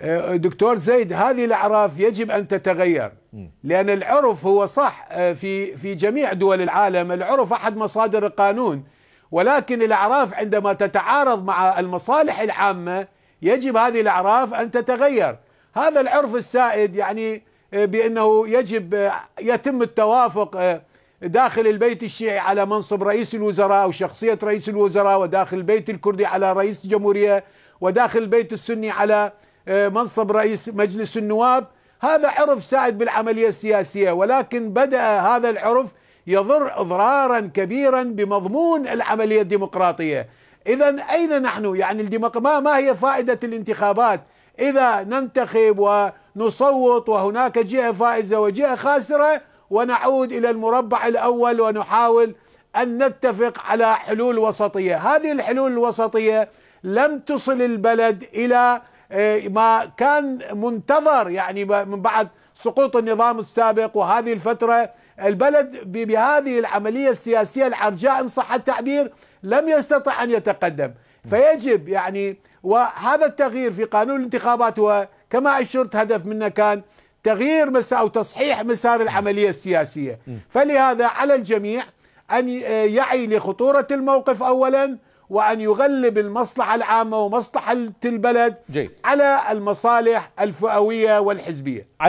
آه، دكتور زيد هذه الاعراف يجب ان تتغير لان العرف هو صح آه، في في جميع دول العالم العرف احد مصادر القانون ولكن الاعراف عندما تتعارض مع المصالح العامه يجب هذه الاعراف ان تتغير هذا العرف السائد يعني آه، بانه يجب يتم التوافق داخل البيت الشيعي على منصب رئيس الوزراء او شخصيه رئيس الوزراء وداخل البيت الكردي على رئيس الجمهوريه وداخل البيت السني على آه، منصب رئيس مجلس النواب هذا عرف سائد بالعملية السياسية ولكن بدأ هذا العرف يضر إضرارا كبيرا بمضمون العملية الديمقراطية إذا أين نحن يعني الديمقراطية ما هي فائدة الانتخابات إذا ننتخب ونصوت وهناك جهة فائزة وجهة خاسرة ونعود إلى المربع الأول ونحاول أن نتفق على حلول وسطية هذه الحلول الوسطية لم تصل البلد إلى إيه، ما كان منتظر يعني من بعد سقوط النظام السابق وهذه الفترة البلد بهذه العملية السياسية العرجاء إن صح التعبير لم يستطع أن يتقدم فيجب يعني وهذا التغيير في قانون الانتخابات هو كما أشرت هدف منه كان تغيير مسار أو تصحيح مسار العملية السياسية فلهذا على الجميع أن إيه، يعي لخطورة الموقف أولاً وأن يغلب المصلحة العامة ومصلحة البلد جي. على المصالح الفئوية والحزبية